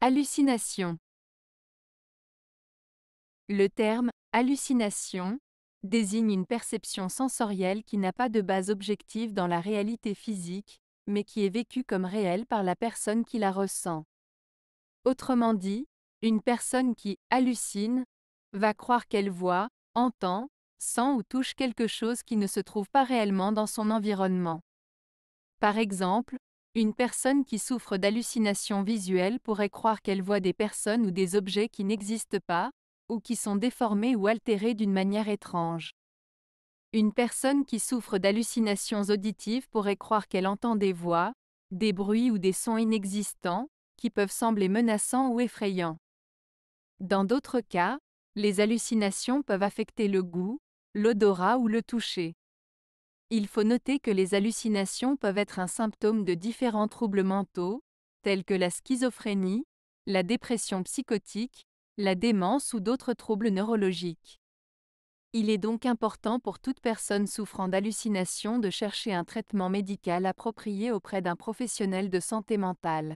Hallucination. Le terme hallucination désigne une perception sensorielle qui n'a pas de base objective dans la réalité physique, mais qui est vécue comme réelle par la personne qui la ressent. Autrement dit, une personne qui hallucine va croire qu'elle voit, entend, sent ou touche quelque chose qui ne se trouve pas réellement dans son environnement. Par exemple, une personne qui souffre d'hallucinations visuelles pourrait croire qu'elle voit des personnes ou des objets qui n'existent pas, ou qui sont déformés ou altérés d'une manière étrange. Une personne qui souffre d'hallucinations auditives pourrait croire qu'elle entend des voix, des bruits ou des sons inexistants, qui peuvent sembler menaçants ou effrayants. Dans d'autres cas, les hallucinations peuvent affecter le goût, l'odorat ou le toucher. Il faut noter que les hallucinations peuvent être un symptôme de différents troubles mentaux, tels que la schizophrénie, la dépression psychotique, la démence ou d'autres troubles neurologiques. Il est donc important pour toute personne souffrant d'hallucinations de chercher un traitement médical approprié auprès d'un professionnel de santé mentale.